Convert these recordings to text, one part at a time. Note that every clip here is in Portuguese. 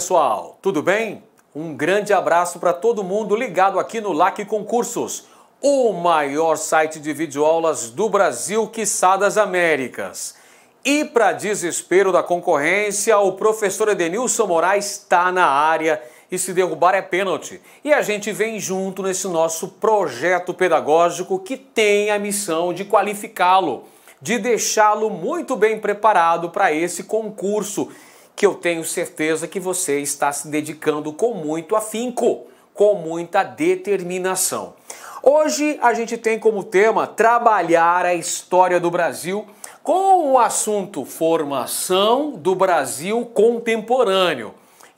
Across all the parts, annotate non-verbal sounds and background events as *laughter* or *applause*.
pessoal, tudo bem? Um grande abraço para todo mundo ligado aqui no LAC Concursos, o maior site de videoaulas do Brasil, quiçá das Américas. E para desespero da concorrência, o professor Edenilson Moraes está na área e se derrubar é pênalti. E a gente vem junto nesse nosso projeto pedagógico que tem a missão de qualificá-lo, de deixá-lo muito bem preparado para esse concurso que eu tenho certeza que você está se dedicando com muito afinco, com muita determinação. Hoje a gente tem como tema trabalhar a história do Brasil com o assunto formação do Brasil contemporâneo.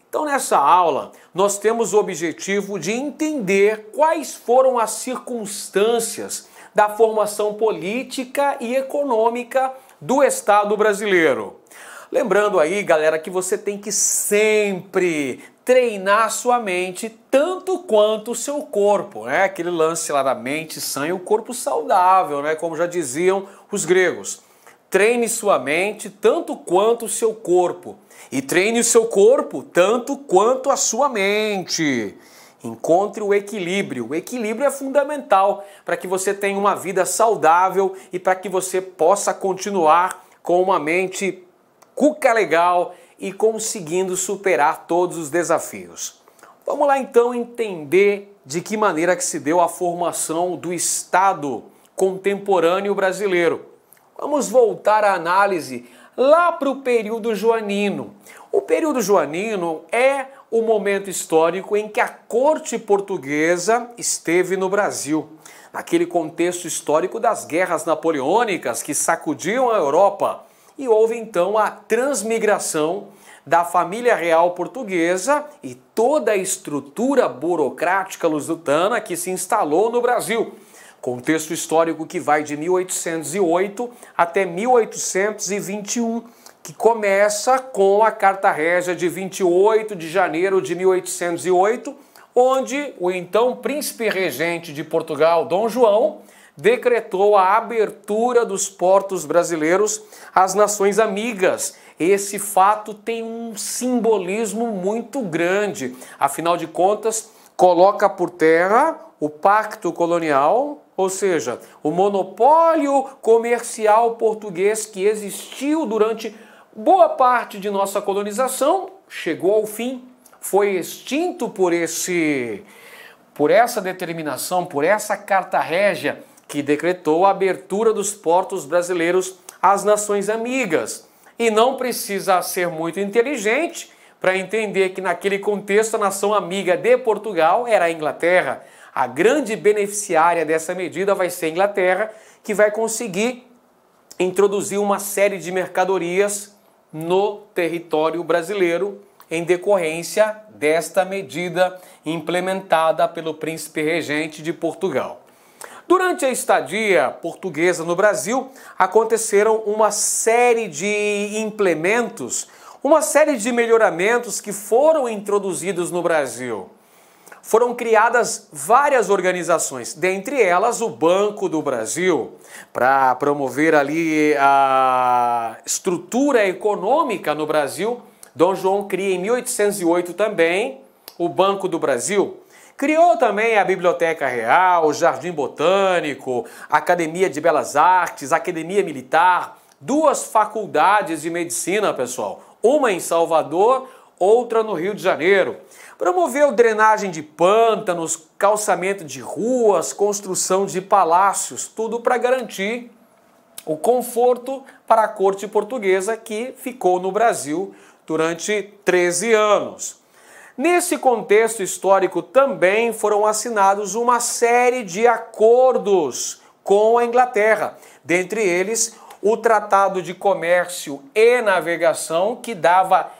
Então, nessa aula, nós temos o objetivo de entender quais foram as circunstâncias da formação política e econômica do Estado brasileiro. Lembrando aí, galera, que você tem que sempre treinar sua mente tanto quanto o seu corpo, né? Aquele lance lá da mente sã e o corpo saudável, né? Como já diziam os gregos. Treine sua mente tanto quanto o seu corpo. E treine o seu corpo tanto quanto a sua mente. Encontre o equilíbrio. O equilíbrio é fundamental para que você tenha uma vida saudável e para que você possa continuar com uma mente Cuca Legal e conseguindo superar todos os desafios. Vamos lá então entender de que maneira que se deu a formação do Estado contemporâneo brasileiro. Vamos voltar à análise lá para o período joanino. O período joanino é o momento histórico em que a corte portuguesa esteve no Brasil. Naquele contexto histórico das guerras napoleônicas que sacudiam a Europa, e houve então a transmigração da família real portuguesa e toda a estrutura burocrática lusitana que se instalou no Brasil. Contexto histórico que vai de 1808 até 1821, que começa com a Carta Régia de 28 de janeiro de 1808, onde o então príncipe regente de Portugal, Dom João, decretou a abertura dos portos brasileiros às nações amigas. Esse fato tem um simbolismo muito grande. Afinal de contas, coloca por terra o pacto colonial, ou seja, o monopólio comercial português que existiu durante boa parte de nossa colonização, chegou ao fim, foi extinto por esse por essa determinação, por essa carta régia que decretou a abertura dos portos brasileiros às nações amigas. E não precisa ser muito inteligente para entender que, naquele contexto, a nação amiga de Portugal era a Inglaterra. A grande beneficiária dessa medida vai ser a Inglaterra, que vai conseguir introduzir uma série de mercadorias no território brasileiro em decorrência desta medida implementada pelo príncipe regente de Portugal. Durante a estadia portuguesa no Brasil, aconteceram uma série de implementos, uma série de melhoramentos que foram introduzidos no Brasil. Foram criadas várias organizações, dentre elas o Banco do Brasil, para promover ali a estrutura econômica no Brasil. Dom João cria em 1808 também o Banco do Brasil, Criou também a Biblioteca Real, o Jardim Botânico, Academia de Belas Artes, Academia Militar, duas faculdades de medicina, pessoal, uma em Salvador, outra no Rio de Janeiro. Promoveu drenagem de pântanos, calçamento de ruas, construção de palácios, tudo para garantir o conforto para a corte portuguesa que ficou no Brasil durante 13 anos. Nesse contexto histórico também foram assinados uma série de acordos com a Inglaterra, dentre eles o Tratado de Comércio e Navegação, que dava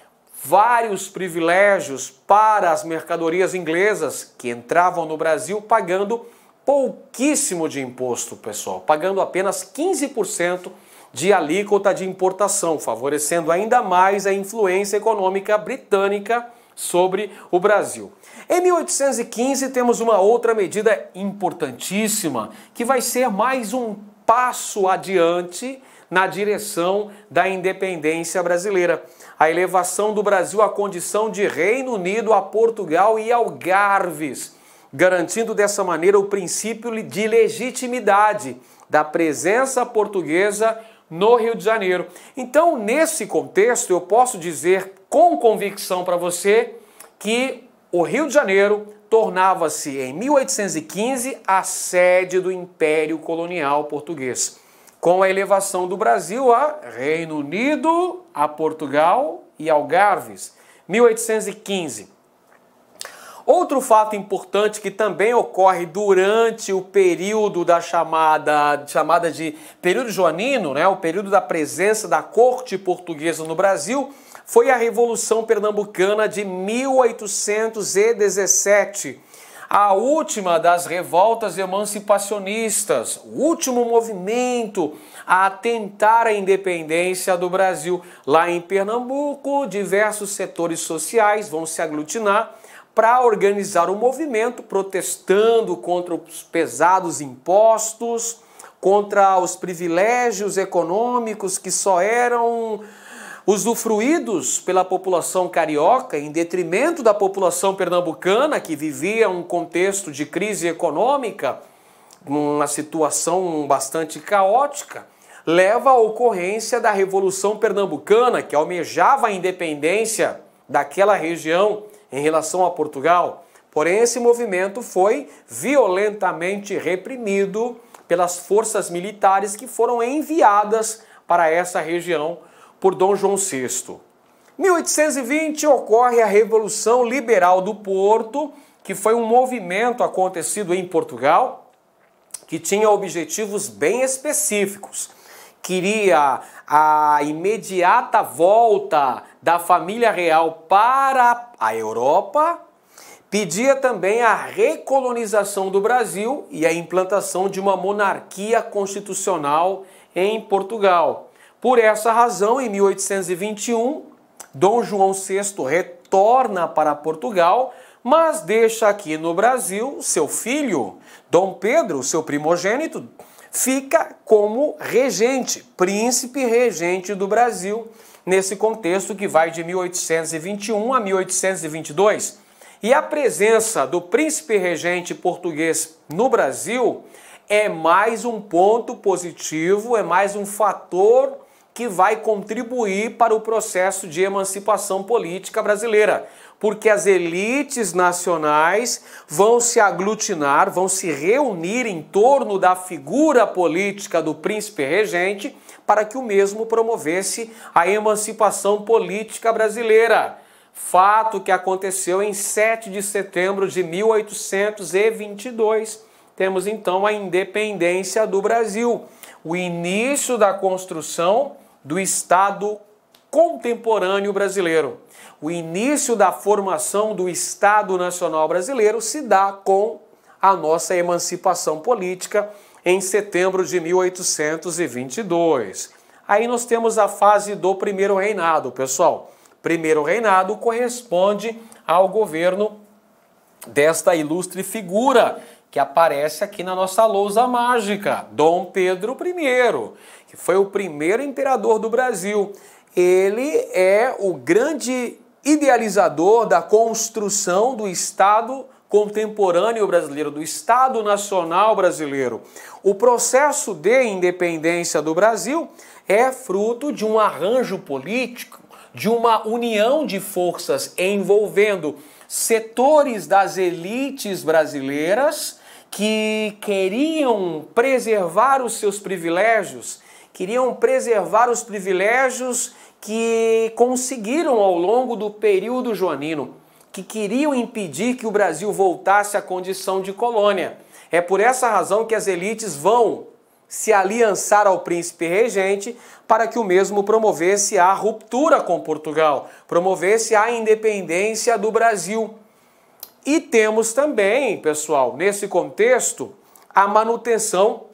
vários privilégios para as mercadorias inglesas que entravam no Brasil pagando pouquíssimo de imposto, pessoal, pagando apenas 15% de alíquota de importação, favorecendo ainda mais a influência econômica britânica sobre o Brasil. Em 1815 temos uma outra medida importantíssima, que vai ser mais um passo adiante na direção da independência brasileira. A elevação do Brasil à condição de Reino Unido a Portugal e Algarves, garantindo dessa maneira o princípio de legitimidade da presença portuguesa no Rio de Janeiro. Então, nesse contexto, eu posso dizer com convicção para você que o Rio de Janeiro tornava-se em 1815 a sede do Império Colonial Português, com a elevação do Brasil a Reino Unido, a Portugal e Algarves, 1815. Outro fato importante que também ocorre durante o período da chamada, chamada de período joanino, né, o período da presença da corte portuguesa no Brasil, foi a Revolução Pernambucana de 1817, a última das revoltas emancipacionistas, o último movimento a tentar a independência do Brasil. Lá em Pernambuco, diversos setores sociais vão se aglutinar para organizar o um movimento protestando contra os pesados impostos, contra os privilégios econômicos que só eram usufruídos pela população carioca em detrimento da população pernambucana, que vivia um contexto de crise econômica, uma situação bastante caótica, leva à ocorrência da Revolução Pernambucana, que almejava a independência daquela região em relação a Portugal. Porém, esse movimento foi violentamente reprimido pelas forças militares que foram enviadas para essa região por Dom João VI. 1820 ocorre a Revolução Liberal do Porto, que foi um movimento acontecido em Portugal que tinha objetivos bem específicos. Queria a imediata volta da família real para a Europa, pedia também a recolonização do Brasil e a implantação de uma monarquia constitucional em Portugal. Por essa razão, em 1821, Dom João VI retorna para Portugal, mas deixa aqui no Brasil seu filho, Dom Pedro, seu primogênito, fica como regente, príncipe regente do Brasil, nesse contexto que vai de 1821 a 1822. E a presença do príncipe regente português no Brasil é mais um ponto positivo, é mais um fator que vai contribuir para o processo de emancipação política brasileira, porque as elites nacionais vão se aglutinar, vão se reunir em torno da figura política do príncipe regente para que o mesmo promovesse a emancipação política brasileira. Fato que aconteceu em 7 de setembro de 1822. Temos então a independência do Brasil, o início da construção do Estado contemporâneo brasileiro. O início da formação do Estado Nacional Brasileiro se dá com a nossa emancipação política em setembro de 1822. Aí nós temos a fase do primeiro reinado, pessoal. Primeiro reinado corresponde ao governo desta ilustre figura que aparece aqui na nossa lousa mágica, Dom Pedro I que foi o primeiro imperador do Brasil. Ele é o grande idealizador da construção do Estado contemporâneo brasileiro, do Estado Nacional brasileiro. O processo de independência do Brasil é fruto de um arranjo político, de uma união de forças envolvendo setores das elites brasileiras que queriam preservar os seus privilégios, queriam preservar os privilégios que conseguiram ao longo do período joanino, que queriam impedir que o Brasil voltasse à condição de colônia. É por essa razão que as elites vão se aliançar ao príncipe regente para que o mesmo promovesse a ruptura com Portugal, promovesse a independência do Brasil. E temos também, pessoal, nesse contexto, a manutenção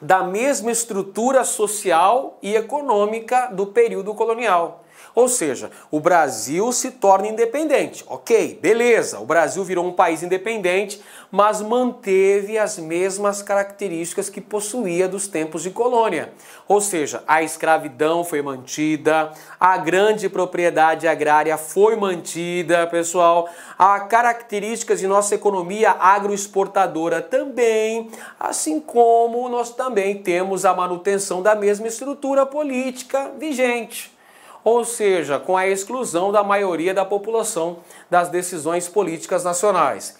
da mesma estrutura social e econômica do período colonial. Ou seja, o Brasil se torna independente. Ok, beleza, o Brasil virou um país independente, mas manteve as mesmas características que possuía dos tempos de colônia. Ou seja, a escravidão foi mantida, a grande propriedade agrária foi mantida, pessoal, há características de nossa economia agroexportadora também, assim como nós também temos a manutenção da mesma estrutura política vigente ou seja, com a exclusão da maioria da população das decisões políticas nacionais.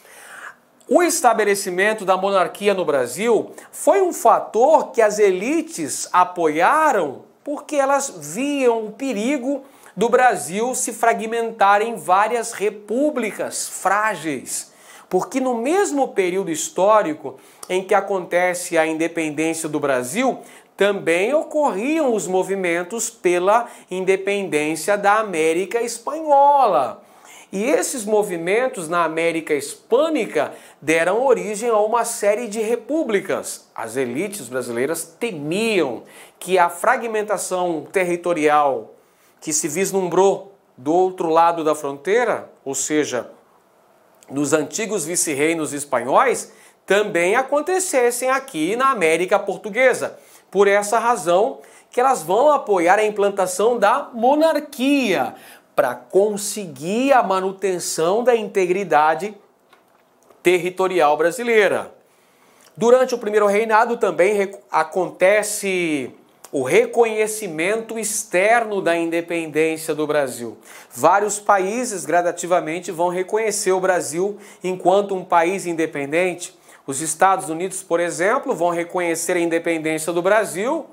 O estabelecimento da monarquia no Brasil foi um fator que as elites apoiaram porque elas viam o perigo do Brasil se fragmentar em várias repúblicas frágeis. Porque no mesmo período histórico em que acontece a independência do Brasil, também ocorriam os movimentos pela independência da América Espanhola. E esses movimentos na América Hispânica deram origem a uma série de repúblicas. As elites brasileiras temiam que a fragmentação territorial que se vislumbrou do outro lado da fronteira, ou seja, nos antigos vice-reinos espanhóis, também acontecessem aqui na América Portuguesa. Por essa razão, que elas vão apoiar a implantação da monarquia para conseguir a manutenção da integridade territorial brasileira. Durante o primeiro reinado também acontece o reconhecimento externo da independência do Brasil. Vários países gradativamente vão reconhecer o Brasil enquanto um país independente. Os Estados Unidos, por exemplo, vão reconhecer a independência do Brasil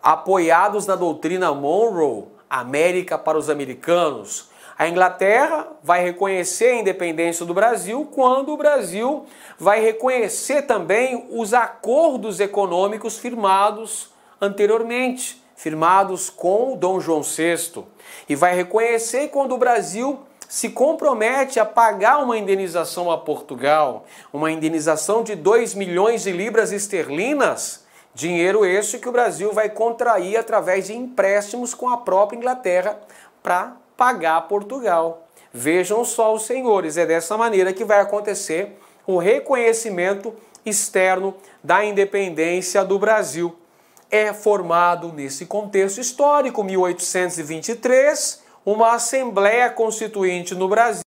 apoiados na doutrina Monroe, América para os americanos. A Inglaterra vai reconhecer a independência do Brasil quando o Brasil vai reconhecer também os acordos econômicos firmados anteriormente, firmados com Dom João VI, e vai reconhecer quando o Brasil se compromete a pagar uma indenização a Portugal, uma indenização de 2 milhões de libras esterlinas, dinheiro este que o Brasil vai contrair através de empréstimos com a própria Inglaterra para pagar Portugal. Vejam só os senhores, é dessa maneira que vai acontecer o reconhecimento externo da independência do Brasil. É formado nesse contexto histórico, 1823, uma Assembleia Constituinte no Brasil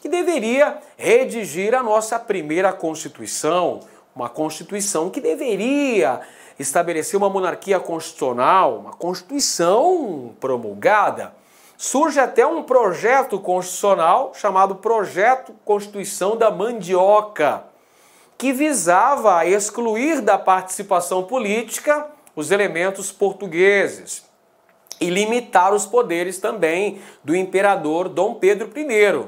que deveria redigir a nossa primeira Constituição, uma Constituição que deveria estabelecer uma monarquia constitucional, uma Constituição promulgada. Surge até um projeto constitucional chamado Projeto Constituição da Mandioca, que visava excluir da participação política os elementos portugueses e limitar os poderes também do imperador Dom Pedro I.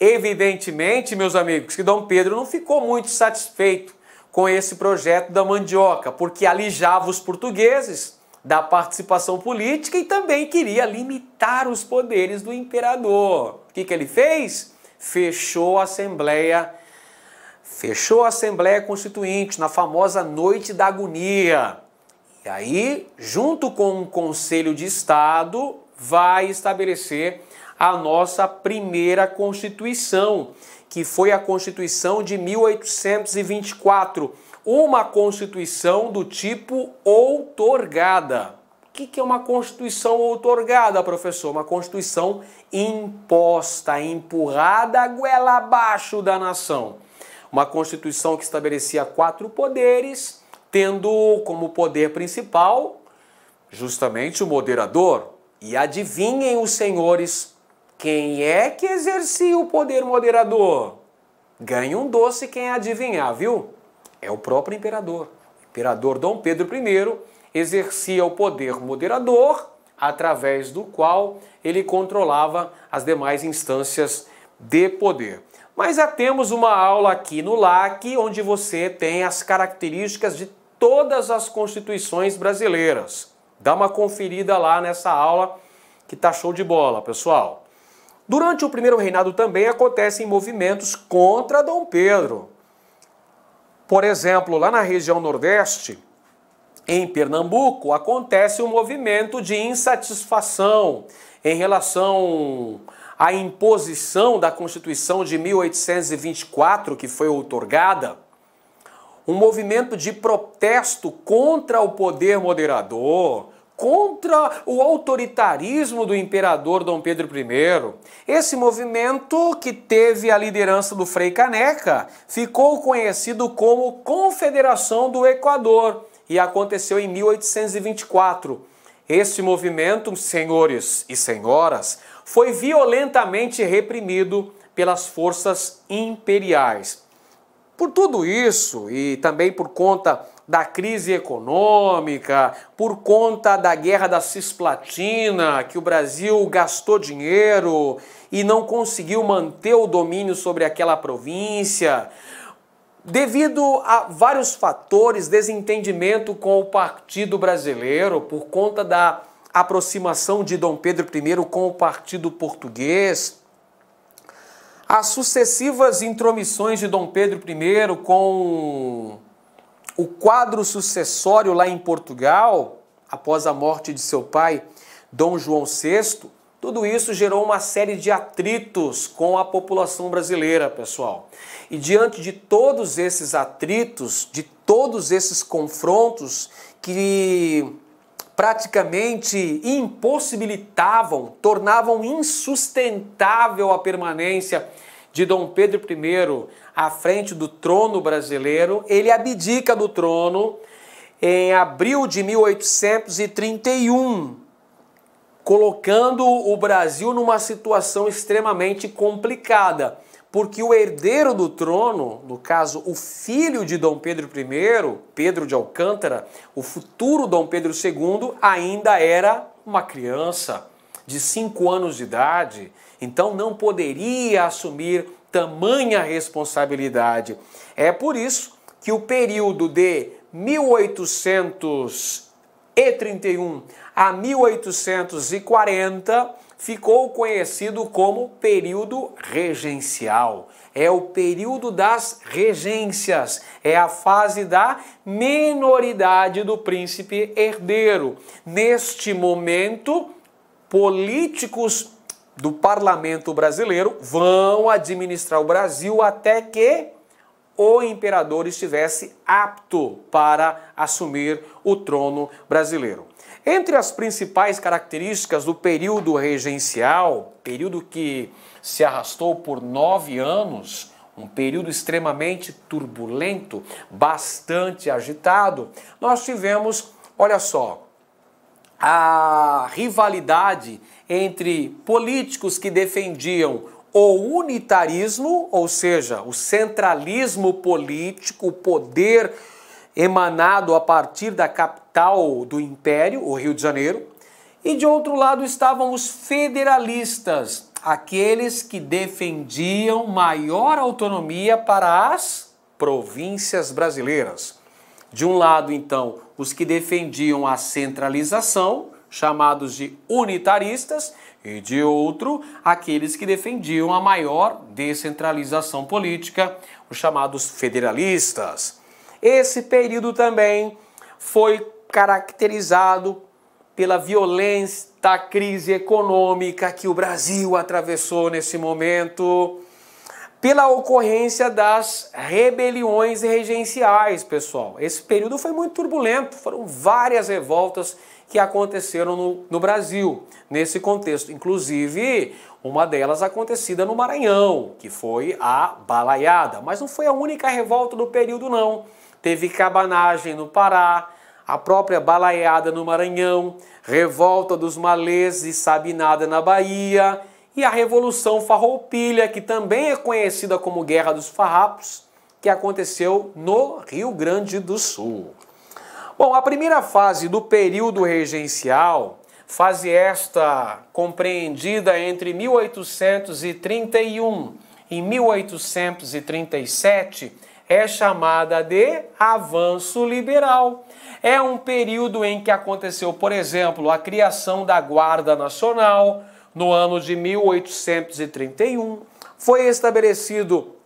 Evidentemente, meus amigos, que Dom Pedro não ficou muito satisfeito com esse projeto da mandioca, porque alijava os portugueses da participação política e também queria limitar os poderes do imperador. O que, que ele fez? Fechou a Assembleia, fechou a Assembleia Constituinte na famosa Noite da Agonia. E aí, junto com o Conselho de Estado, vai estabelecer a nossa primeira Constituição, que foi a Constituição de 1824, uma Constituição do tipo outorgada. O que é uma Constituição outorgada, professor? Uma Constituição imposta, empurrada a goela abaixo da nação. Uma Constituição que estabelecia quatro poderes tendo como poder principal justamente o moderador. E adivinhem os senhores, quem é que exercia o poder moderador? Ganha um doce quem adivinhar, viu? É o próprio imperador. O imperador Dom Pedro I exercia o poder moderador, através do qual ele controlava as demais instâncias de poder. Mas já temos uma aula aqui no LAC, onde você tem as características de todas as constituições brasileiras. Dá uma conferida lá nessa aula que tá show de bola, pessoal. Durante o primeiro reinado também acontecem movimentos contra Dom Pedro. Por exemplo, lá na região Nordeste, em Pernambuco, acontece um movimento de insatisfação em relação à imposição da Constituição de 1824, que foi outorgada um movimento de protesto contra o poder moderador, contra o autoritarismo do imperador Dom Pedro I. Esse movimento, que teve a liderança do Frei Caneca, ficou conhecido como Confederação do Equador e aconteceu em 1824. esse movimento, senhores e senhoras, foi violentamente reprimido pelas forças imperiais. Por tudo isso e também por conta da crise econômica, por conta da guerra da cisplatina, que o Brasil gastou dinheiro e não conseguiu manter o domínio sobre aquela província, devido a vários fatores, desentendimento com o Partido Brasileiro, por conta da aproximação de Dom Pedro I com o Partido Português, as sucessivas intromissões de Dom Pedro I com o quadro sucessório lá em Portugal, após a morte de seu pai, Dom João VI, tudo isso gerou uma série de atritos com a população brasileira, pessoal. E diante de todos esses atritos, de todos esses confrontos que praticamente impossibilitavam, tornavam insustentável a permanência de Dom Pedro I à frente do trono brasileiro, ele abdica do trono em abril de 1831, colocando o Brasil numa situação extremamente complicada porque o herdeiro do trono, no caso o filho de Dom Pedro I, Pedro de Alcântara, o futuro Dom Pedro II, ainda era uma criança de 5 anos de idade, então não poderia assumir tamanha responsabilidade. É por isso que o período de 1831 a 1840 ficou conhecido como período regencial. É o período das regências, é a fase da minoridade do príncipe herdeiro. Neste momento, políticos do parlamento brasileiro vão administrar o Brasil até que o imperador estivesse apto para assumir o trono brasileiro. Entre as principais características do período regencial, período que se arrastou por nove anos, um período extremamente turbulento, bastante agitado, nós tivemos, olha só, a rivalidade entre políticos que defendiam o unitarismo, ou seja, o centralismo político, o poder político emanado a partir da capital do império, o Rio de Janeiro, e de outro lado estavam os federalistas, aqueles que defendiam maior autonomia para as províncias brasileiras. De um lado, então, os que defendiam a centralização, chamados de unitaristas, e de outro, aqueles que defendiam a maior descentralização política, os chamados federalistas. Esse período também foi caracterizado pela violência da crise econômica que o Brasil atravessou nesse momento, pela ocorrência das rebeliões regenciais, pessoal. Esse período foi muito turbulento, foram várias revoltas que aconteceram no, no Brasil nesse contexto, inclusive uma delas acontecida no Maranhão, que foi a Balaiada, mas não foi a única revolta do período não teve cabanagem no Pará, a própria balaiada no Maranhão, revolta dos malês e sabinada na Bahia, e a Revolução Farroupilha, que também é conhecida como Guerra dos Farrapos, que aconteceu no Rio Grande do Sul. Bom, a primeira fase do período regencial, fase esta compreendida entre 1831 e 1837, é chamada de avanço liberal. É um período em que aconteceu, por exemplo, a criação da Guarda Nacional no ano de 1831, foi estabelecido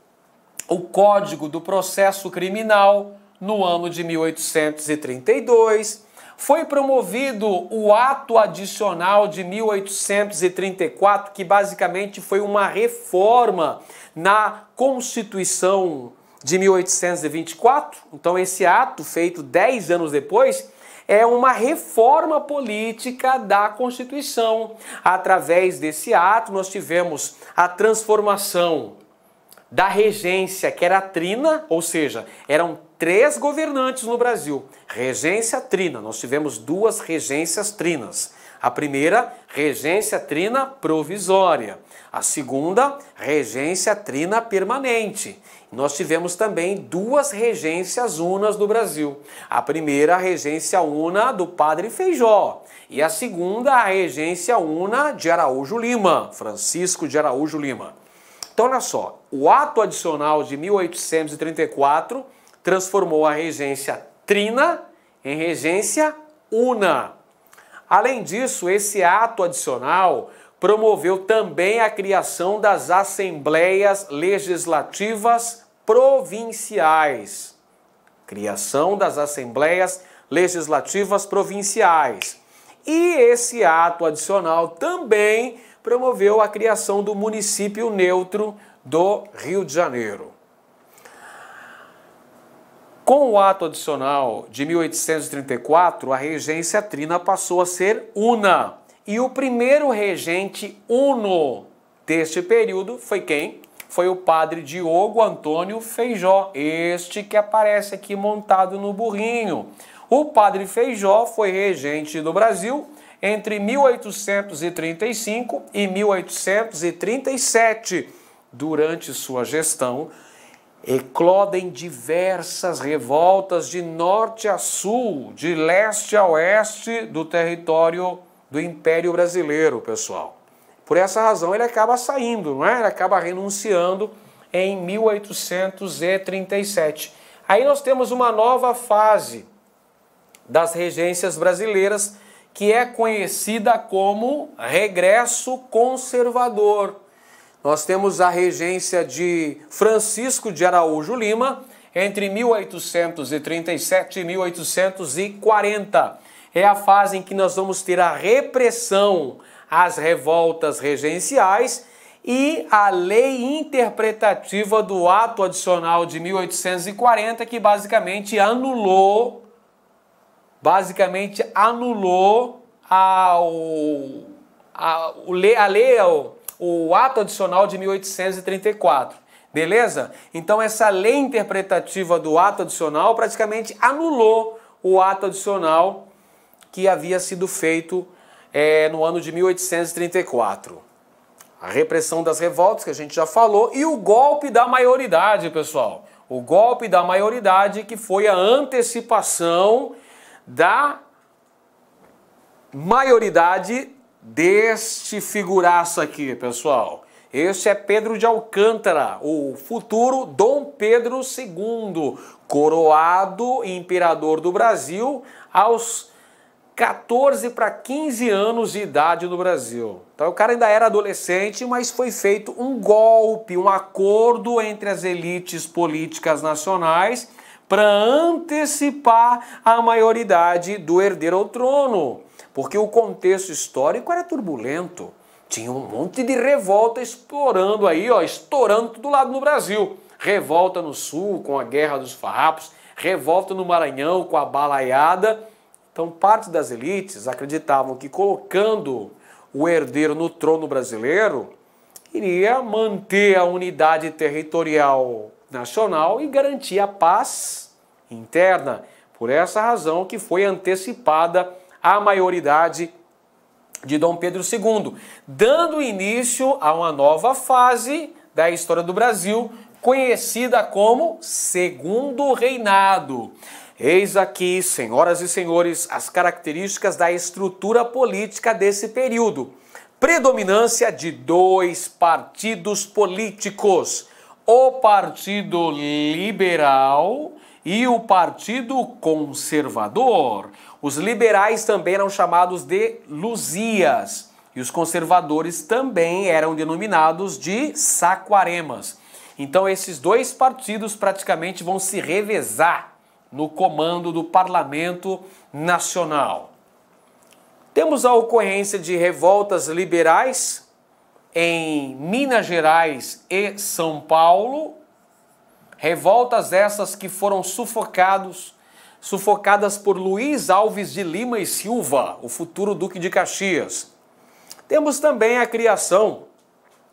o Código do Processo Criminal no ano de 1832, foi promovido o Ato Adicional de 1834, que basicamente foi uma reforma na Constituição de 1824. Então, esse ato, feito 10 anos depois, é uma reforma política da Constituição. Através desse ato, nós tivemos a transformação da regência, que era a trina, ou seja, eram três governantes no Brasil. Regência trina, nós tivemos duas regências trinas. A primeira, regência trina provisória. A segunda, regência trina permanente. Nós tivemos também duas regências unas do Brasil. A primeira, a regência una do Padre Feijó, e a segunda, a regência una de Araújo Lima, Francisco de Araújo Lima. Então, olha só, o ato adicional de 1834 transformou a regência trina em regência una. Além disso, esse ato adicional promoveu também a criação das assembleias legislativas provinciais. Criação das assembleias legislativas provinciais. E esse ato adicional também promoveu a criação do município neutro do Rio de Janeiro. Com o ato adicional de 1834, a regência trina passou a ser una, e o primeiro regente uno deste período foi quem? Foi o padre Diogo Antônio Feijó, este que aparece aqui montado no burrinho. O padre Feijó foi regente do Brasil entre 1835 e 1837. Durante sua gestão, eclodem diversas revoltas de norte a sul, de leste a oeste do território do Império Brasileiro, pessoal. Por essa razão ele acaba saindo, não é? Ele acaba renunciando em 1837. Aí nós temos uma nova fase das regências brasileiras que é conhecida como regresso conservador. Nós temos a regência de Francisco de Araújo Lima entre 1837 e 1840 é a fase em que nós vamos ter a repressão às revoltas regenciais e a lei interpretativa do ato adicional de 1840 que basicamente anulou basicamente anulou a, o, a, a lei o, o ato adicional de 1834. Beleza? Então essa lei interpretativa do ato adicional praticamente anulou o ato adicional que havia sido feito é, no ano de 1834. A repressão das revoltas, que a gente já falou, e o golpe da maioridade, pessoal. O golpe da maioridade, que foi a antecipação da maioridade deste figuraço aqui, pessoal. Esse é Pedro de Alcântara, o futuro Dom Pedro II, coroado imperador do Brasil aos 14 para 15 anos de idade no Brasil. Então o cara ainda era adolescente, mas foi feito um golpe, um acordo entre as elites políticas nacionais para antecipar a maioridade do herdeiro ao trono, porque o contexto histórico era turbulento. Tinha um monte de revolta explorando aí, ó, estourando do lado no Brasil. Revolta no sul com a Guerra dos Farrapos, revolta no Maranhão com a Balaiada então, parte das elites acreditavam que colocando o herdeiro no trono brasileiro, iria manter a unidade territorial nacional e garantir a paz interna. Por essa razão que foi antecipada a maioridade de Dom Pedro II, dando início a uma nova fase da história do Brasil, conhecida como Segundo Reinado. Eis aqui, senhoras e senhores, as características da estrutura política desse período. Predominância de dois partidos políticos: o Partido Liberal e o Partido Conservador. Os liberais também eram chamados de Luzias e os conservadores também eram denominados de Saquaremas. Então esses dois partidos praticamente vão se revezar no comando do Parlamento Nacional. Temos a ocorrência de revoltas liberais em Minas Gerais e São Paulo, revoltas essas que foram sufocados, sufocadas por Luiz Alves de Lima e Silva, o futuro Duque de Caxias. Temos também a criação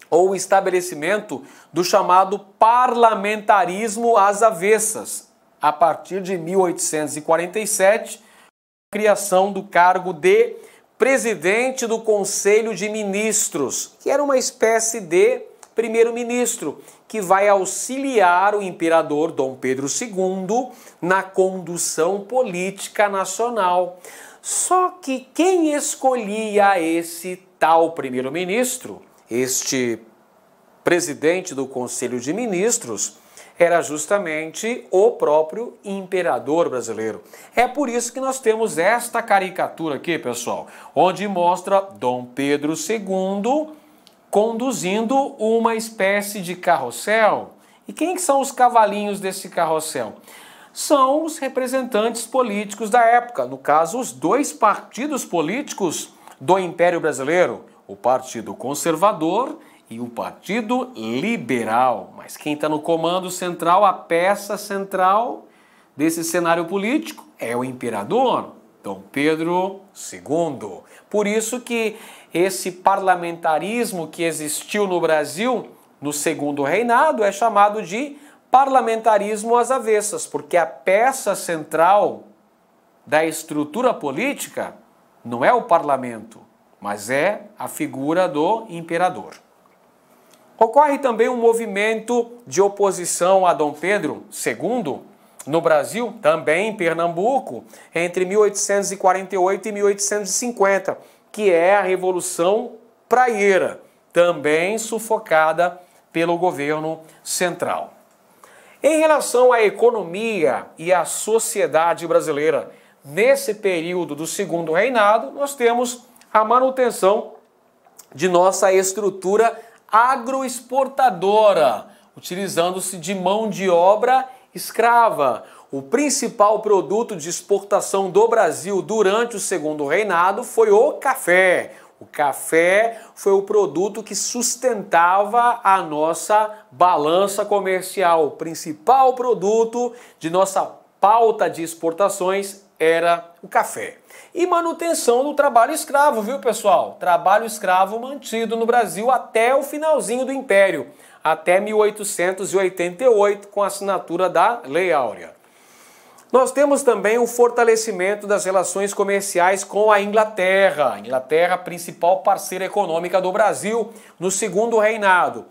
ou estabelecimento do chamado parlamentarismo às avessas, a partir de 1847, a criação do cargo de presidente do Conselho de Ministros, que era uma espécie de primeiro-ministro, que vai auxiliar o imperador Dom Pedro II na condução política nacional. Só que quem escolhia esse tal primeiro-ministro, este presidente do Conselho de Ministros, era justamente o próprio imperador brasileiro. É por isso que nós temos esta caricatura aqui, pessoal, onde mostra Dom Pedro II conduzindo uma espécie de carrossel. E quem são os cavalinhos desse carrossel? São os representantes políticos da época, no caso, os dois partidos políticos do Império Brasileiro, o Partido Conservador e o Partido Liberal. Mas quem está no comando central, a peça central desse cenário político é o imperador Dom Pedro II. Por isso que esse parlamentarismo que existiu no Brasil no segundo reinado é chamado de parlamentarismo às avessas, porque a peça central da estrutura política não é o parlamento, mas é a figura do imperador. Ocorre também um movimento de oposição a Dom Pedro II no Brasil, também em Pernambuco, entre 1848 e 1850, que é a Revolução Praieira, também sufocada pelo governo central. Em relação à economia e à sociedade brasileira, nesse período do segundo reinado, nós temos a manutenção de nossa estrutura agroexportadora, utilizando-se de mão de obra escrava. O principal produto de exportação do Brasil durante o segundo reinado foi o café. O café foi o produto que sustentava a nossa balança comercial. O principal produto de nossa pauta de exportações era o café. E manutenção do trabalho escravo, viu pessoal? Trabalho escravo mantido no Brasil até o finalzinho do Império, até 1888, com a assinatura da Lei Áurea. Nós temos também o fortalecimento das relações comerciais com a Inglaterra. Inglaterra, principal parceira econômica do Brasil no segundo reinado.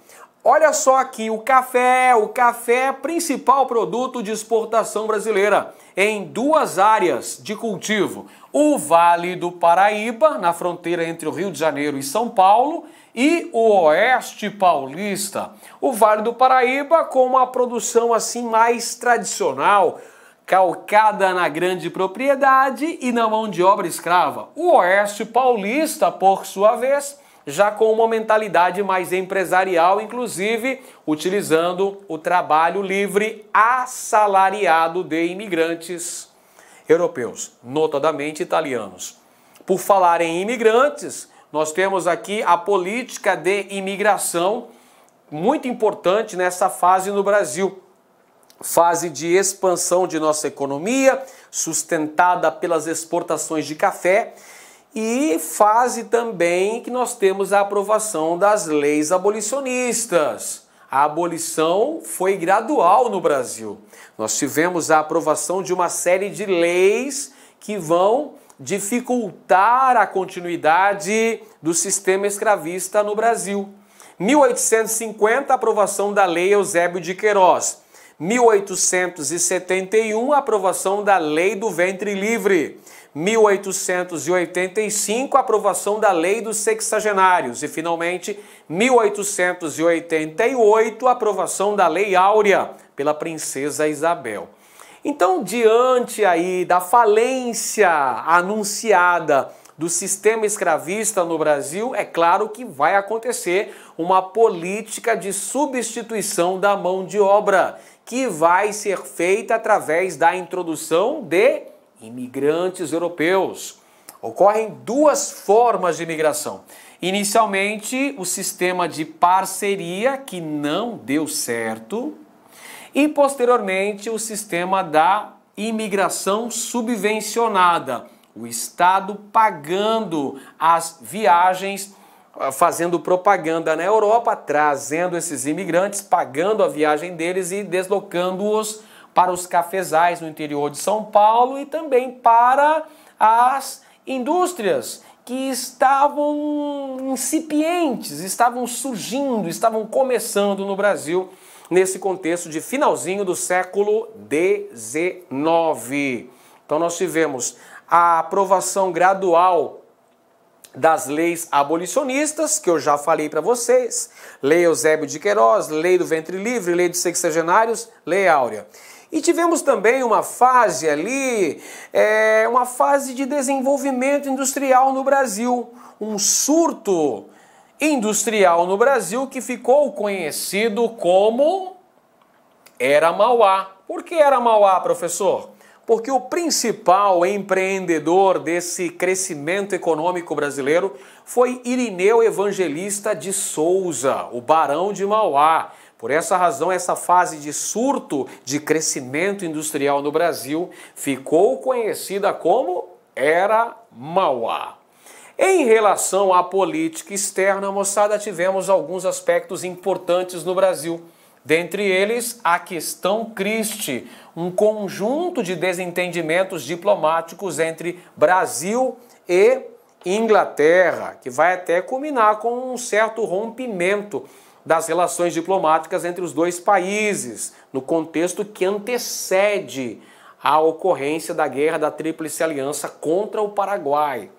Olha só aqui, o café, o café é principal produto de exportação brasileira em duas áreas de cultivo. O Vale do Paraíba, na fronteira entre o Rio de Janeiro e São Paulo, e o Oeste Paulista. O Vale do Paraíba com uma produção assim mais tradicional, calcada na grande propriedade e na mão de obra escrava. O Oeste Paulista, por sua vez, já com uma mentalidade mais empresarial, inclusive utilizando o trabalho livre assalariado de imigrantes europeus, notadamente italianos. Por falar em imigrantes, nós temos aqui a política de imigração muito importante nessa fase no Brasil. Fase de expansão de nossa economia, sustentada pelas exportações de café e fase também que nós temos a aprovação das leis abolicionistas. A abolição foi gradual no Brasil. Nós tivemos a aprovação de uma série de leis que vão dificultar a continuidade do sistema escravista no Brasil. 1850, aprovação da Lei Eusébio de Queiroz. 1871, aprovação da Lei do Ventre Livre. 1885, aprovação da Lei dos Sexagenários. E, finalmente, 1888, aprovação da Lei Áurea pela Princesa Isabel. Então, diante aí da falência anunciada do sistema escravista no Brasil, é claro que vai acontecer uma política de substituição da mão de obra que vai ser feita através da introdução de imigrantes europeus. Ocorrem duas formas de imigração. Inicialmente, o sistema de parceria, que não deu certo, e posteriormente, o sistema da imigração subvencionada, o Estado pagando as viagens ah, fazendo propaganda na Europa, trazendo esses imigrantes, pagando a viagem deles e deslocando-os para os cafezais no interior de São Paulo e também para as indústrias que estavam incipientes, estavam surgindo, estavam começando no Brasil nesse contexto de finalzinho do século XIX. Então nós tivemos a aprovação gradual das leis abolicionistas, que eu já falei para vocês, lei Eusébio de Queiroz, lei do ventre livre, lei dos sexagenários, lei áurea. E tivemos também uma fase ali, é, uma fase de desenvolvimento industrial no Brasil, um surto industrial no Brasil que ficou conhecido como Era Mauá. Por que Era Mauá, professor? porque o principal empreendedor desse crescimento econômico brasileiro foi Irineu Evangelista de Souza, o Barão de Mauá. Por essa razão, essa fase de surto de crescimento industrial no Brasil ficou conhecida como Era Mauá. Em relação à política externa, moçada, tivemos alguns aspectos importantes no Brasil. Dentre eles, a questão Christi, um conjunto de desentendimentos diplomáticos entre Brasil e Inglaterra, que vai até culminar com um certo rompimento das relações diplomáticas entre os dois países, no contexto que antecede a ocorrência da Guerra da Tríplice Aliança contra o Paraguai.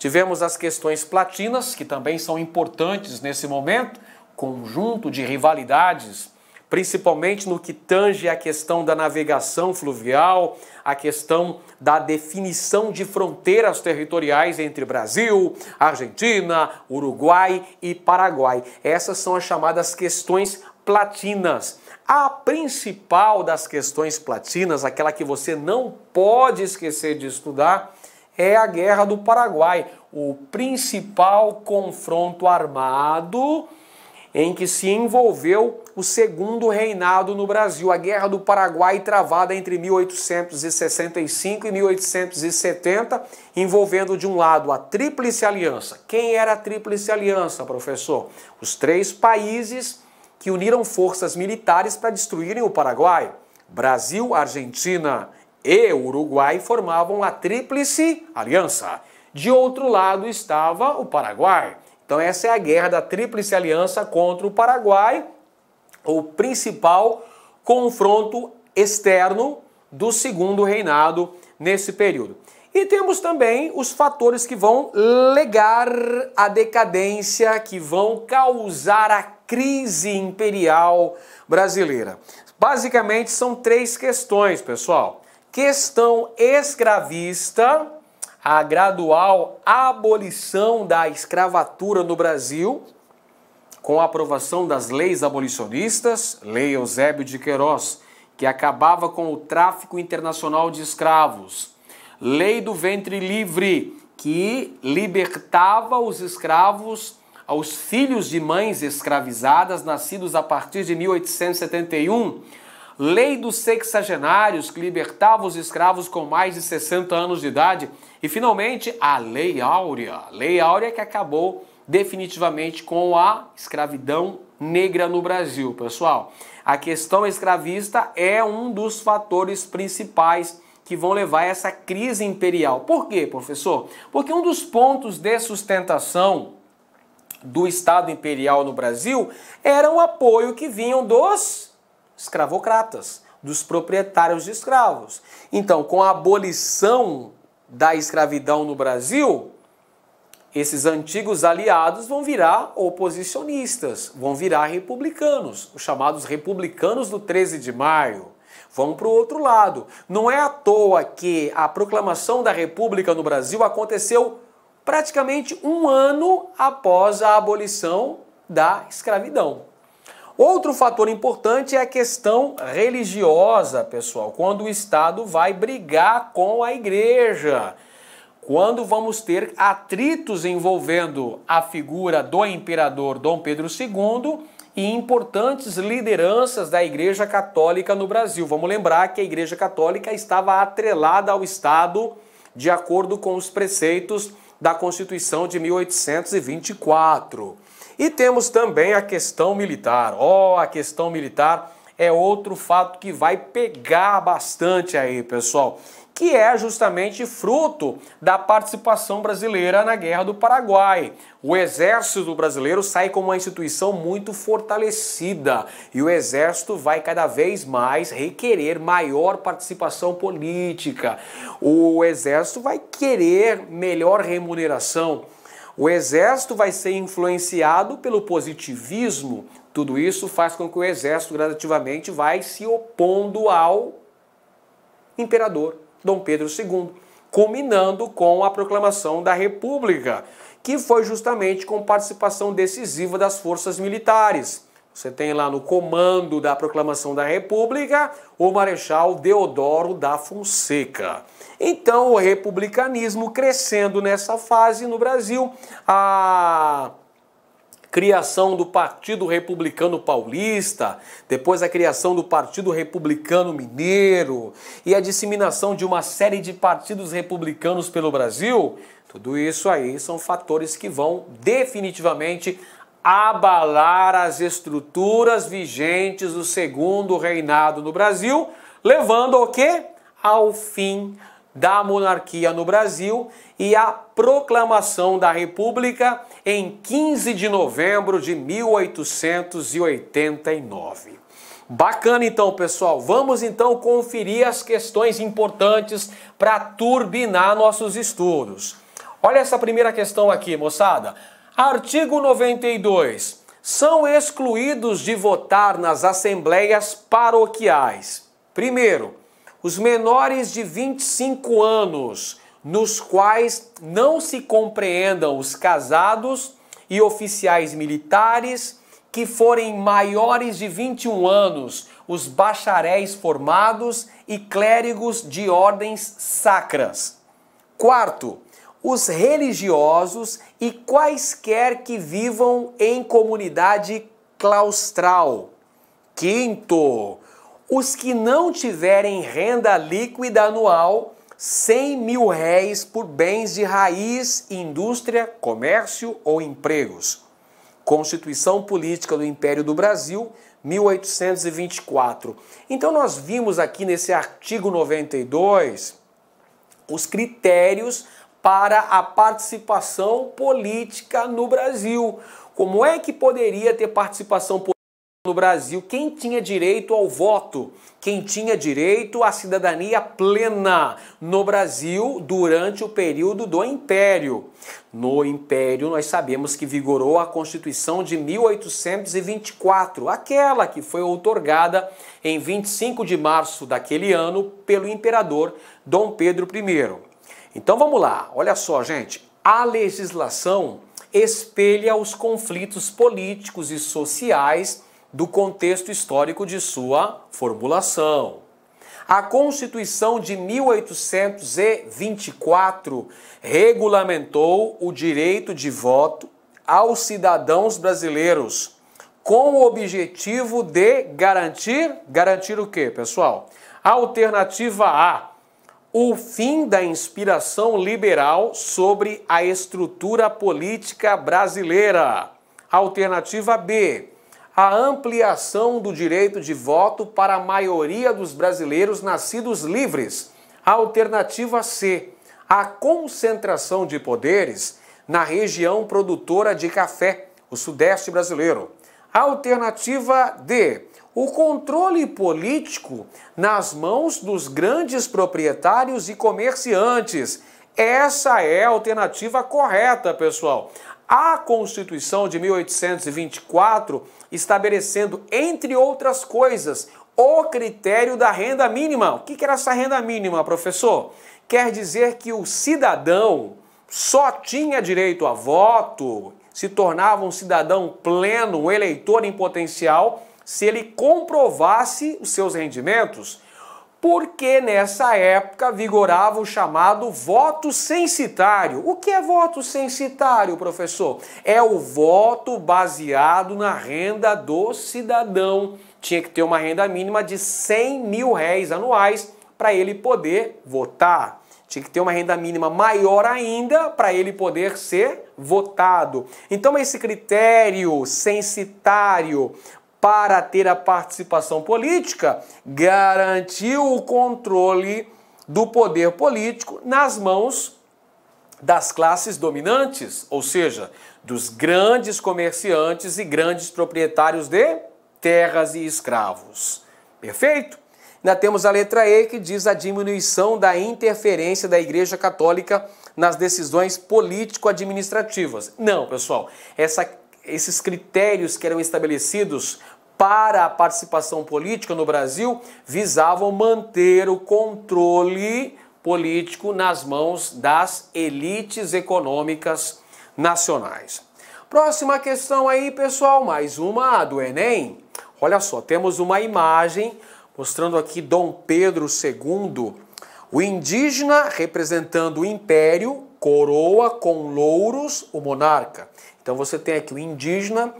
Tivemos as questões platinas, que também são importantes nesse momento, conjunto de rivalidades principalmente no que tange à questão da navegação fluvial, a questão da definição de fronteiras territoriais entre Brasil, Argentina, Uruguai e Paraguai. Essas são as chamadas questões platinas. A principal das questões platinas, aquela que você não pode esquecer de estudar, é a Guerra do Paraguai, o principal confronto armado em que se envolveu o segundo reinado no Brasil, a Guerra do Paraguai travada entre 1865 e 1870, envolvendo de um lado a Tríplice Aliança. Quem era a Tríplice Aliança, professor? Os três países que uniram forças militares para destruírem o Paraguai. Brasil, Argentina e Uruguai formavam a Tríplice Aliança. De outro lado estava o Paraguai. Então essa é a guerra da Tríplice Aliança contra o Paraguai, o principal confronto externo do segundo reinado nesse período. E temos também os fatores que vão legar a decadência, que vão causar a crise imperial brasileira. Basicamente são três questões, pessoal. Questão escravista, a gradual abolição da escravatura no Brasil, com a aprovação das leis abolicionistas, Lei Eusébio de Queiroz, que acabava com o tráfico internacional de escravos, Lei do Ventre Livre, que libertava os escravos, aos filhos de mães escravizadas, nascidos a partir de 1871. Lei dos Sexagenários, que libertava os escravos com mais de 60 anos de idade, e finalmente, a Lei Áurea. Lei Áurea que acabou definitivamente com a escravidão negra no Brasil, pessoal. A questão escravista é um dos fatores principais que vão levar a essa crise imperial. Por quê, professor? Porque um dos pontos de sustentação do Estado imperial no Brasil era o apoio que vinham dos escravocratas, dos proprietários de escravos. Então, com a abolição da escravidão no Brasil, esses antigos aliados vão virar oposicionistas, vão virar republicanos, os chamados republicanos do 13 de maio. vão para o outro lado. Não é à toa que a proclamação da República no Brasil aconteceu praticamente um ano após a abolição da escravidão. Outro fator importante é a questão religiosa, pessoal, quando o Estado vai brigar com a igreja. Quando vamos ter atritos envolvendo a figura do imperador Dom Pedro II e importantes lideranças da Igreja Católica no Brasil. Vamos lembrar que a Igreja Católica estava atrelada ao Estado de acordo com os preceitos da Constituição de 1824. E temos também a questão militar. Ó, oh, a questão militar é outro fato que vai pegar bastante aí, pessoal, que é justamente fruto da participação brasileira na Guerra do Paraguai. O Exército Brasileiro sai como uma instituição muito fortalecida e o Exército vai cada vez mais requerer maior participação política. O Exército vai querer melhor remuneração o exército vai ser influenciado pelo positivismo. Tudo isso faz com que o exército gradativamente vai se opondo ao imperador Dom Pedro II, culminando com a proclamação da República, que foi justamente com participação decisiva das forças militares. Você tem lá no comando da proclamação da República o Marechal Deodoro da Fonseca. Então, o republicanismo crescendo nessa fase no Brasil, a criação do Partido Republicano Paulista, depois a criação do Partido Republicano Mineiro e a disseminação de uma série de partidos republicanos pelo Brasil, tudo isso aí são fatores que vão definitivamente abalar as estruturas vigentes do segundo reinado no Brasil, levando ao quê? Ao fim da monarquia no Brasil e à proclamação da República em 15 de novembro de 1889. Bacana então, pessoal. Vamos então conferir as questões importantes para turbinar nossos estudos. Olha essa primeira questão aqui, moçada. Artigo 92. São excluídos de votar nas assembleias paroquiais. Primeiro, os menores de 25 anos, nos quais não se compreendam os casados e oficiais militares que forem maiores de 21 anos, os bacharéis formados e clérigos de ordens sacras. Quarto, os religiosos e quaisquer que vivam em comunidade claustral. Quinto, os que não tiverem renda líquida anual, 100 mil réis por bens de raiz, indústria, comércio ou empregos. Constituição Política do Império do Brasil, 1824. Então, nós vimos aqui nesse artigo 92 os critérios para a participação política no Brasil. Como é que poderia ter participação política? no Brasil, quem tinha direito ao voto, quem tinha direito à cidadania plena no Brasil durante o período do Império. No Império, nós sabemos que vigorou a Constituição de 1824, aquela que foi outorgada em 25 de março daquele ano pelo imperador Dom Pedro I. Então vamos lá, olha só, gente. A legislação espelha os conflitos políticos e sociais do contexto histórico de sua formulação. A Constituição de 1824 regulamentou o direito de voto aos cidadãos brasileiros com o objetivo de garantir, garantir o quê, pessoal? Alternativa A, o fim da inspiração liberal sobre a estrutura política brasileira. Alternativa B, a ampliação do direito de voto para a maioria dos brasileiros nascidos livres. Alternativa C, a concentração de poderes na região produtora de café, o Sudeste brasileiro. Alternativa D, o controle político nas mãos dos grandes proprietários e comerciantes. Essa é a alternativa correta, pessoal. A Constituição de 1824 estabelecendo, entre outras coisas, o critério da renda mínima. O que era essa renda mínima, professor? Quer dizer que o cidadão só tinha direito a voto, se tornava um cidadão pleno, um eleitor em potencial, se ele comprovasse os seus rendimentos, porque nessa época vigorava o chamado voto censitário. O que é voto censitário, professor? É o voto baseado na renda do cidadão. Tinha que ter uma renda mínima de 100 mil réis anuais para ele poder votar. Tinha que ter uma renda mínima maior ainda para ele poder ser votado. Então, esse critério censitário para ter a participação política, garantiu o controle do poder político nas mãos das classes dominantes, ou seja, dos grandes comerciantes e grandes proprietários de terras e escravos. Perfeito? Ainda temos a letra E que diz a diminuição da interferência da Igreja Católica nas decisões político-administrativas. Não, pessoal, essa, esses critérios que eram estabelecidos para a participação política no Brasil visavam manter o controle político nas mãos das elites econômicas nacionais. Próxima questão aí, pessoal, mais uma do Enem. Olha só, temos uma imagem mostrando aqui Dom Pedro II, o indígena representando o império, coroa com louros, o monarca. Então você tem aqui o indígena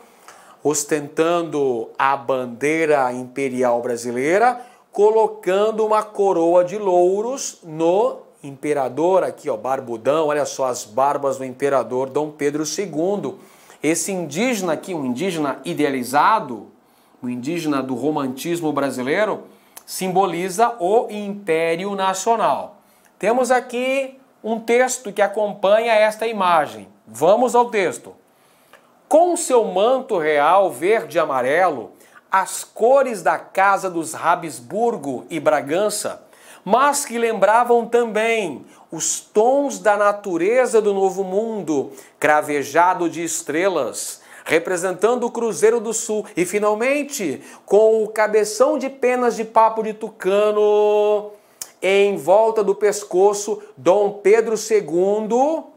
ostentando a bandeira imperial brasileira, colocando uma coroa de louros no imperador, aqui ó, barbudão, olha só as barbas do imperador Dom Pedro II. Esse indígena aqui, um indígena idealizado, um indígena do romantismo brasileiro, simboliza o Império Nacional. Temos aqui um texto que acompanha esta imagem. Vamos ao texto com seu manto real verde e amarelo, as cores da casa dos Habsburgo e Bragança, mas que lembravam também os tons da natureza do Novo Mundo, cravejado de estrelas, representando o Cruzeiro do Sul e finalmente com o cabeção de penas de papo de tucano em volta do pescoço, Dom Pedro II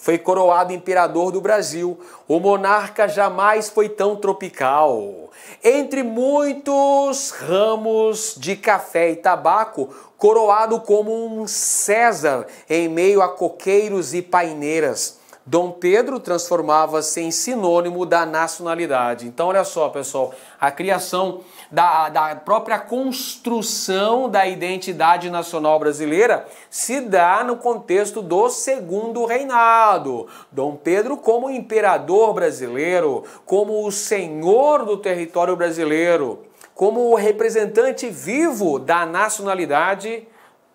foi coroado imperador do Brasil. O monarca jamais foi tão tropical. Entre muitos ramos de café e tabaco, coroado como um César em meio a coqueiros e paineiras Dom Pedro transformava-se em sinônimo da nacionalidade. Então, olha só, pessoal, a criação da, da própria construção da identidade nacional brasileira se dá no contexto do segundo reinado. Dom Pedro, como imperador brasileiro, como o senhor do território brasileiro, como o representante vivo da nacionalidade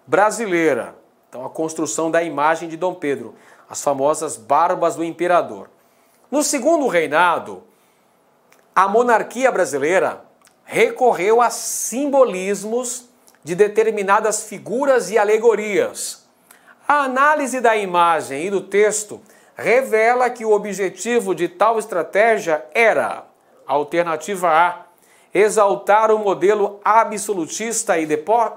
brasileira. Então, a construção da imagem de Dom Pedro as famosas barbas do imperador. No segundo reinado, a monarquia brasileira recorreu a simbolismos de determinadas figuras e alegorias. A análise da imagem e do texto revela que o objetivo de tal estratégia era, alternativa A, exaltar o modelo absolutista e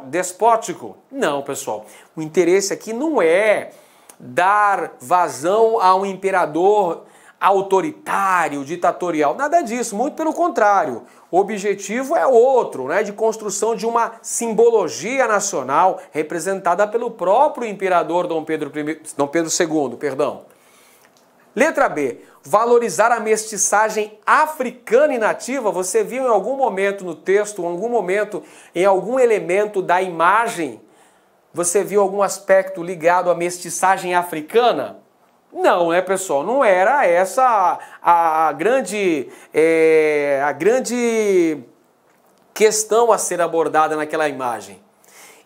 despótico? Não, pessoal. O interesse aqui não é dar vazão a um imperador autoritário, ditatorial. Nada disso, muito pelo contrário. O objetivo é outro, né, de construção de uma simbologia nacional representada pelo próprio imperador Dom Pedro, I, Dom Pedro II, perdão. Letra B. Valorizar a mestiçagem africana e nativa. Você viu em algum momento no texto, em algum momento, em algum elemento da imagem você viu algum aspecto ligado à mestiçagem africana? Não, né, pessoal? Não era essa a, a grande é, a grande questão a ser abordada naquela imagem.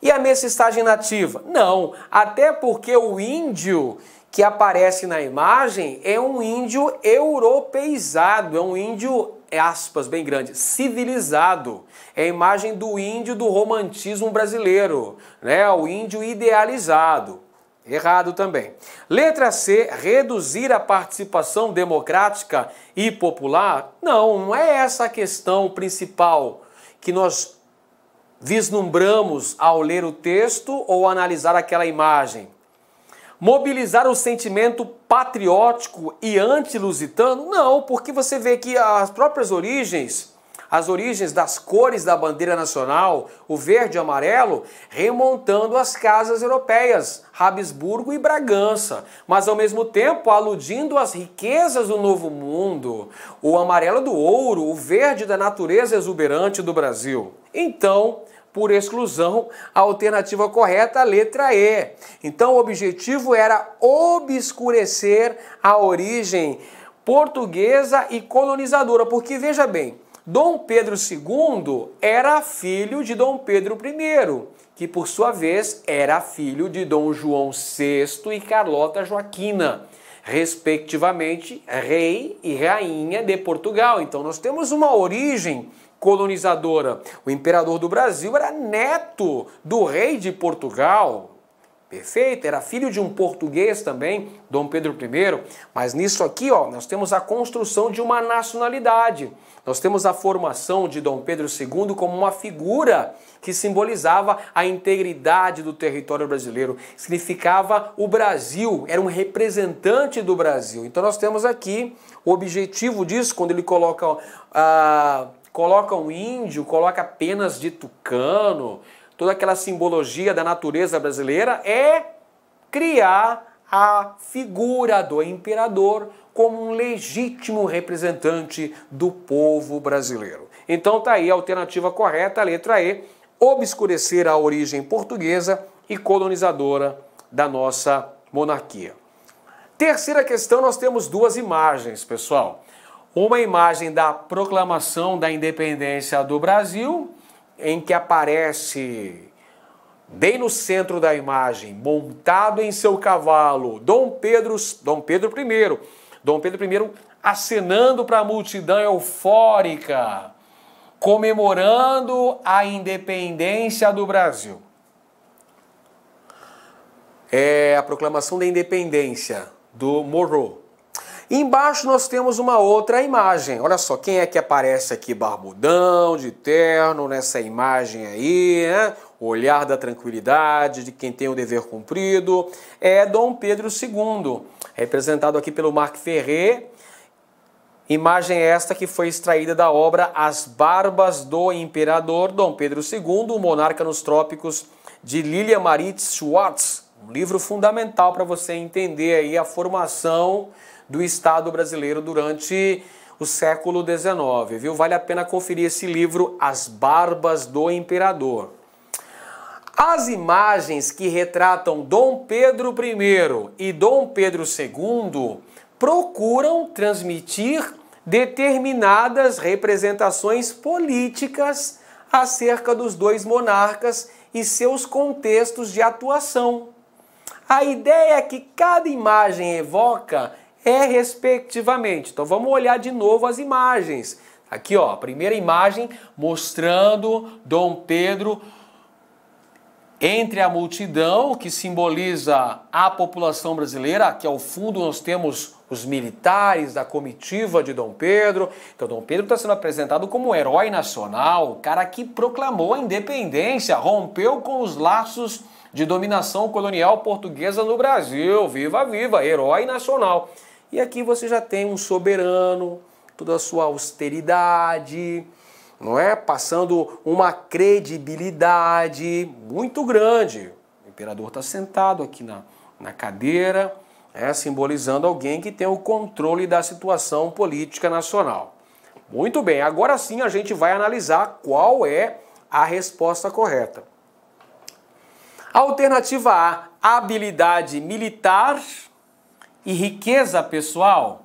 E a mestiçagem nativa? Não, até porque o índio que aparece na imagem é um índio europeizado, é um índio é aspas bem grande, civilizado. É a imagem do índio do romantismo brasileiro, né? O índio idealizado. Errado também. Letra C, reduzir a participação democrática e popular? Não, não é essa a questão principal que nós vislumbramos ao ler o texto ou analisar aquela imagem mobilizar o sentimento patriótico e anti-lusitano? Não, porque você vê que as próprias origens, as origens das cores da bandeira nacional, o verde e o amarelo, remontando às casas europeias, Habsburgo e Bragança, mas ao mesmo tempo aludindo às riquezas do novo mundo, o amarelo do ouro, o verde da natureza exuberante do Brasil. Então, por exclusão, a alternativa correta, a letra E. Então, o objetivo era obscurecer a origem portuguesa e colonizadora, porque veja bem, Dom Pedro II era filho de Dom Pedro I, que por sua vez era filho de Dom João VI e Carlota Joaquina, respectivamente rei e rainha de Portugal. Então nós temos uma origem colonizadora. O imperador do Brasil era neto do rei de Portugal. Perfeito, era filho de um português também, Dom Pedro I, mas nisso aqui ó, nós temos a construção de uma nacionalidade. Nós temos a formação de Dom Pedro II como uma figura que simbolizava a integridade do território brasileiro, significava o Brasil, era um representante do Brasil. Então nós temos aqui o objetivo disso, quando ele coloca a. Coloca um índio, coloca penas de tucano, toda aquela simbologia da natureza brasileira é criar a figura do imperador como um legítimo representante do povo brasileiro. Então tá aí a alternativa correta, a letra E, obscurecer a origem portuguesa e colonizadora da nossa monarquia. Terceira questão, nós temos duas imagens, pessoal uma imagem da proclamação da independência do Brasil, em que aparece, bem no centro da imagem, montado em seu cavalo, Dom Pedro, Dom Pedro I. Dom Pedro I acenando para a multidão eufórica, comemorando a independência do Brasil. É a proclamação da independência do Morro embaixo nós temos uma outra imagem. Olha só, quem é que aparece aqui barbudão, de terno, nessa né? imagem aí, né? O olhar da tranquilidade, de quem tem o dever cumprido, é Dom Pedro II, representado aqui pelo Marc Ferrer. Imagem esta que foi extraída da obra As Barbas do Imperador Dom Pedro II, o Monarca nos Trópicos, de Lilia Maritz Schwartz. Um livro fundamental para você entender aí a formação do Estado brasileiro durante o século XIX, viu? Vale a pena conferir esse livro, As Barbas do Imperador. As imagens que retratam Dom Pedro I e Dom Pedro II procuram transmitir determinadas representações políticas acerca dos dois monarcas e seus contextos de atuação. A ideia é que cada imagem evoca é respectivamente. Então vamos olhar de novo as imagens. Aqui, ó, a primeira imagem mostrando Dom Pedro entre a multidão, que simboliza a população brasileira. Aqui ao fundo nós temos os militares da comitiva de Dom Pedro. Então, Dom Pedro está sendo apresentado como um herói nacional, o cara que proclamou a independência, rompeu com os laços de dominação colonial portuguesa no Brasil. Viva, viva, herói nacional. E aqui você já tem um soberano, toda a sua austeridade, não é? Passando uma credibilidade muito grande. O imperador está sentado aqui na, na cadeira, é, simbolizando alguém que tem o controle da situação política nacional. Muito bem, agora sim a gente vai analisar qual é a resposta correta. Alternativa A, habilidade militar e riqueza pessoal?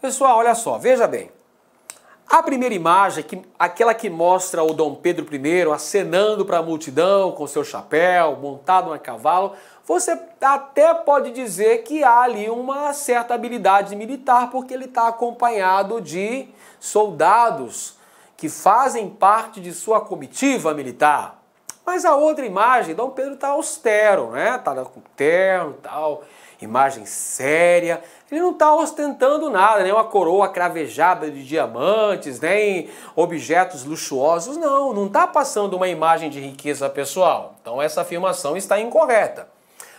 Pessoal, olha só, veja bem. A primeira imagem, que, aquela que mostra o Dom Pedro I acenando para a multidão com seu chapéu, montado a cavalo, você até pode dizer que há ali uma certa habilidade militar, porque ele está acompanhado de soldados que fazem parte de sua comitiva militar. Mas a outra imagem, Dom Pedro está austero, né? Está com terno tal imagem séria. Ele não está ostentando nada, nem uma coroa cravejada de diamantes, nem objetos luxuosos, não. Não está passando uma imagem de riqueza pessoal. Então essa afirmação está incorreta.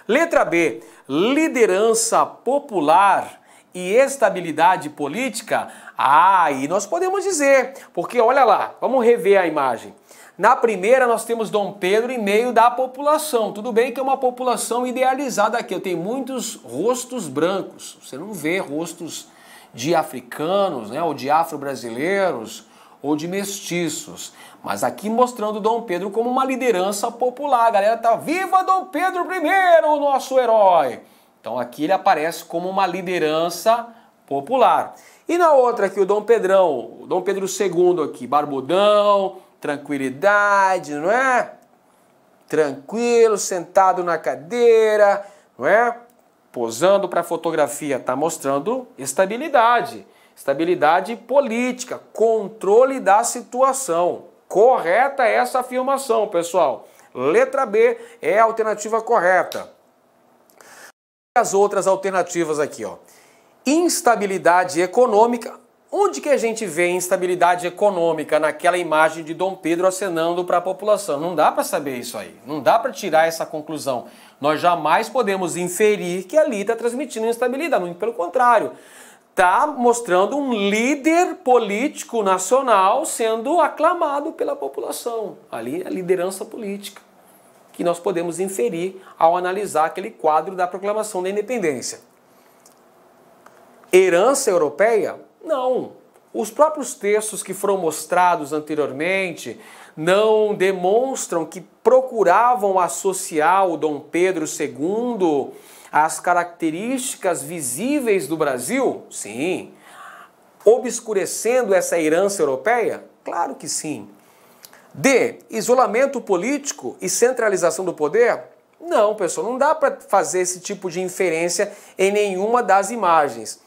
Letra B, liderança popular e estabilidade política? Ah, e nós podemos dizer, porque olha lá, vamos rever a imagem. Na primeira, nós temos Dom Pedro em meio da população. Tudo bem que é uma população idealizada aqui. Eu tenho muitos rostos brancos. Você não vê rostos de africanos, né, ou de afro-brasileiros, ou de mestiços. Mas aqui mostrando Dom Pedro como uma liderança popular. A galera tá viva Dom Pedro I, o nosso herói. Então aqui ele aparece como uma liderança popular. E na outra aqui o Dom Pedrão, o Dom Pedro II aqui, barbudão, tranquilidade, não é? Tranquilo, sentado na cadeira, não é? Posando para a fotografia, está mostrando estabilidade, estabilidade política, controle da situação. Correta essa afirmação, pessoal. Letra B é a alternativa correta. As outras alternativas aqui, ó. Instabilidade econômica, Onde que a gente vê instabilidade econômica naquela imagem de Dom Pedro acenando para a população? Não dá para saber isso aí. Não dá para tirar essa conclusão. Nós jamais podemos inferir que ali está transmitindo instabilidade. Muito pelo contrário. Está mostrando um líder político nacional sendo aclamado pela população. Ali é a liderança política que nós podemos inferir ao analisar aquele quadro da proclamação da independência. Herança europeia não. Os próprios textos que foram mostrados anteriormente não demonstram que procuravam associar o Dom Pedro II às características visíveis do Brasil? Sim. Obscurecendo essa herança europeia? Claro que sim. D. Isolamento político e centralização do poder? Não, pessoal, não dá para fazer esse tipo de inferência em nenhuma das imagens.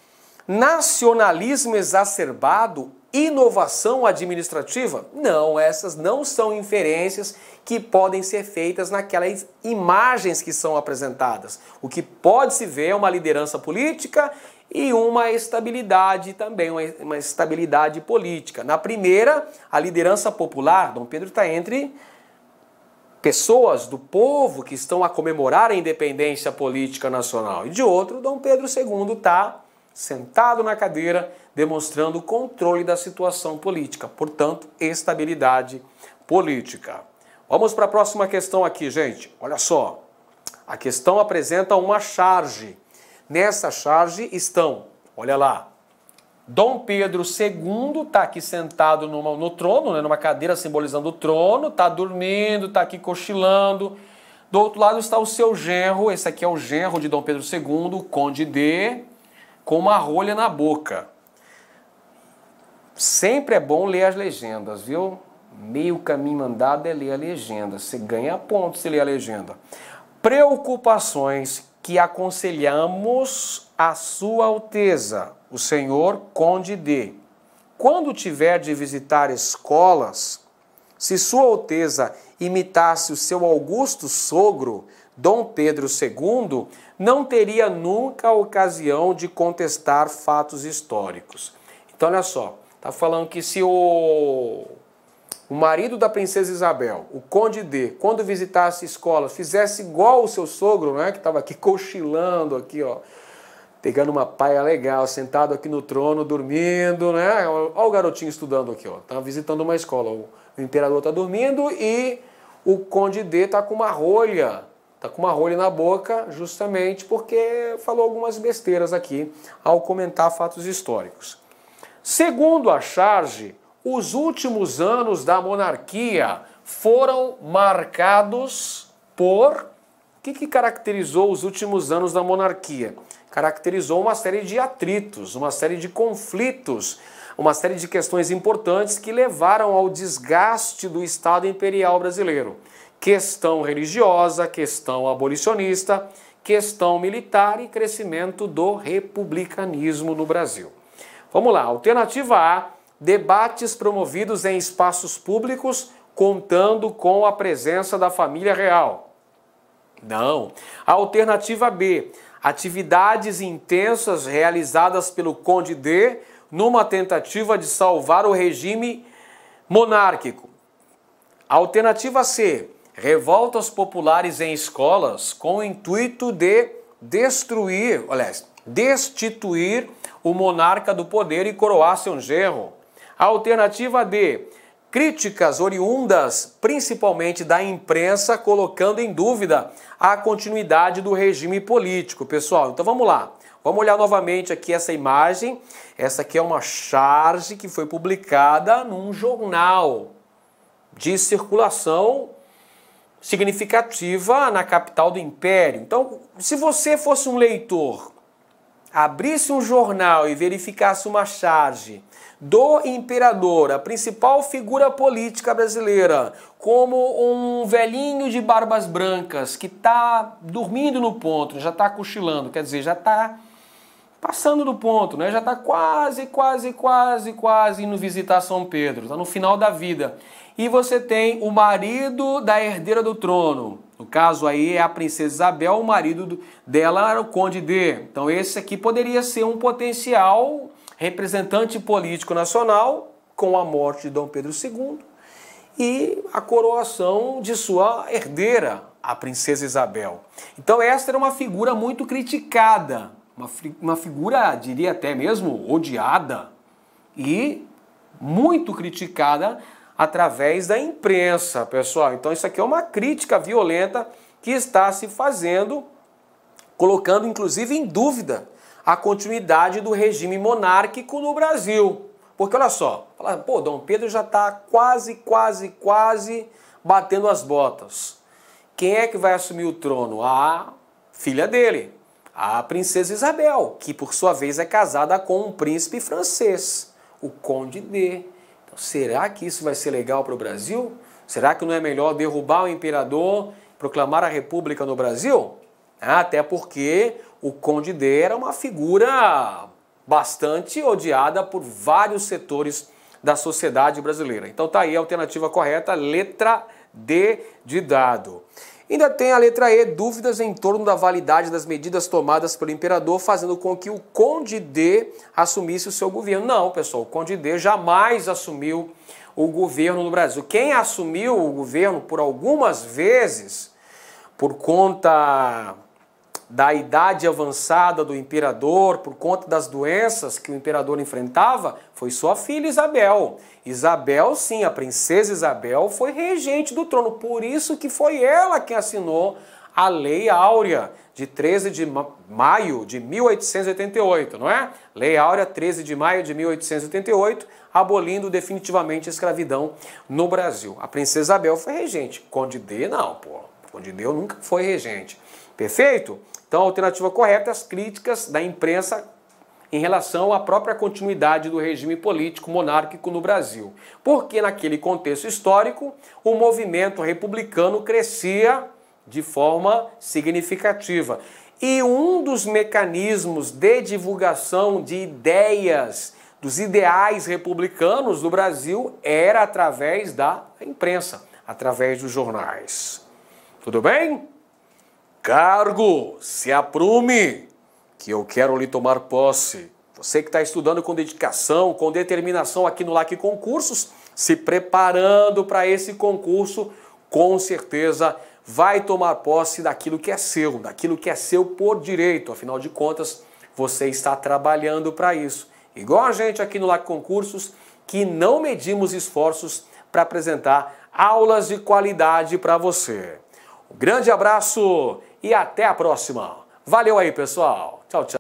Nacionalismo exacerbado, inovação administrativa? Não, essas não são inferências que podem ser feitas naquelas imagens que são apresentadas. O que pode se ver é uma liderança política e uma estabilidade também, uma estabilidade política. Na primeira, a liderança popular, Dom Pedro está entre pessoas do povo que estão a comemorar a independência política nacional. E de outro, Dom Pedro II está sentado na cadeira, demonstrando controle da situação política, portanto, estabilidade política. Vamos para a próxima questão aqui, gente. Olha só. A questão apresenta uma charge. Nessa charge estão, olha lá, Dom Pedro II está aqui sentado numa, no trono, né, numa cadeira simbolizando o trono, está dormindo, está aqui cochilando. Do outro lado está o seu genro, esse aqui é o genro de Dom Pedro II, o conde D com uma rolha na boca. Sempre é bom ler as legendas, viu? Meio caminho andado é ler a legenda. Você ganha pontos se ler a legenda. Preocupações que aconselhamos a Sua Alteza, o Senhor Conde D. Quando tiver de visitar escolas, se Sua Alteza imitasse o seu augusto sogro, Dom Pedro II, não teria nunca a ocasião de contestar fatos históricos. Então, olha só, está falando que se o, o marido da princesa Isabel, o conde D, quando visitasse escolas, fizesse igual o seu sogro, né, que estava aqui *laughs* cochilando aqui, ó, pegando uma paia legal, sentado aqui no trono, dormindo, né? Olha o garotinho estudando aqui, ó, tá visitando uma escola. O imperador está dormindo e o conde D está com uma rolha tá com uma rolha na boca justamente porque falou algumas besteiras aqui ao comentar fatos históricos. Segundo a charge, os últimos anos da monarquia foram marcados por. O que, que caracterizou os últimos anos da monarquia? Caracterizou uma série de atritos, uma série de conflitos, uma série de questões importantes que levaram ao desgaste do Estado Imperial brasileiro questão religiosa, questão abolicionista, questão militar e crescimento do republicanismo no Brasil. Vamos lá, alternativa A, debates promovidos em espaços públicos contando com a presença da família real. Não. Alternativa B, atividades intensas realizadas pelo Conde D numa tentativa de salvar o regime monárquico. Alternativa C, revoltas populares em escolas com o intuito de destruir, aliás, destituir o monarca do poder e coroar seu genro. Alternativa D, críticas oriundas principalmente da imprensa colocando em dúvida a continuidade do regime político, pessoal. Então vamos lá. Vamos olhar novamente aqui essa imagem. Essa aqui é uma charge que foi publicada num jornal de circulação significativa ah, na capital do império. Então, se você fosse um leitor, abrisse um jornal e verificasse uma charge do imperador, a principal figura política brasileira, como um velhinho de barbas brancas que está dormindo no ponto, já está cochilando, quer dizer, já está passando do ponto, né? já está quase, quase, quase, quase indo visitar São Pedro, está no final da vida. E você tem o marido da herdeira do trono. No caso aí é a princesa Isabel, o marido dela era o conde D. Então esse aqui poderia ser um potencial representante político nacional com a morte de Dom Pedro II e a coroação de sua herdeira, a princesa Isabel. Então esta era uma figura muito criticada, uma, uma figura, diria até mesmo, odiada e muito criticada através da imprensa, pessoal. Então isso aqui é uma crítica violenta que está se fazendo, colocando inclusive em dúvida a continuidade do regime monárquico no Brasil. Porque olha só, fala, pô, Dom Pedro já está quase, quase, quase batendo as botas. Quem é que vai assumir o trono? A filha dele, a princesa Isabel, que por sua vez é casada com um príncipe francês, o Conde de será que isso vai ser legal para o Brasil? Será que não é melhor derrubar o imperador, proclamar a república no Brasil? Até porque o Conde D era uma figura bastante odiada por vários setores da sociedade brasileira. Então tá aí a alternativa correta, letra D de dado. Ainda tem a letra E, dúvidas em torno da validade das medidas tomadas pelo imperador, fazendo com que o Conde D assumisse o seu governo. Não, pessoal, o Conde D jamais assumiu o governo no Brasil. Quem assumiu o governo por algumas vezes, por conta da idade avançada do imperador, por conta das doenças que o imperador enfrentava, foi sua filha Isabel. Isabel, sim, a princesa Isabel foi regente do trono, por isso que foi ela que assinou a Lei Áurea de 13 de maio de 1888, não é? Lei Áurea 13 de maio de 1888, abolindo definitivamente a escravidão no Brasil. A princesa Isabel foi regente, Conde D não, pô. Conde D nunca foi regente. Perfeito? Então, a alternativa correta, é as críticas da imprensa em relação à própria continuidade do regime político monárquico no Brasil. Porque, naquele contexto histórico, o movimento republicano crescia de forma significativa. E um dos mecanismos de divulgação de ideias, dos ideais republicanos do Brasil, era através da imprensa, através dos jornais. Tudo bem? Cargo, se aprume! que eu quero lhe tomar posse. Você que está estudando com dedicação, com determinação aqui no LAC Concursos, se preparando para esse concurso, com certeza vai tomar posse daquilo que é seu, daquilo que é seu por direito. Afinal de contas, você está trabalhando para isso. Igual a gente aqui no LAC Concursos, que não medimos esforços para apresentar aulas de qualidade para você. Um grande abraço e até a próxima. Valeu aí, pessoal! Tchau, tchau.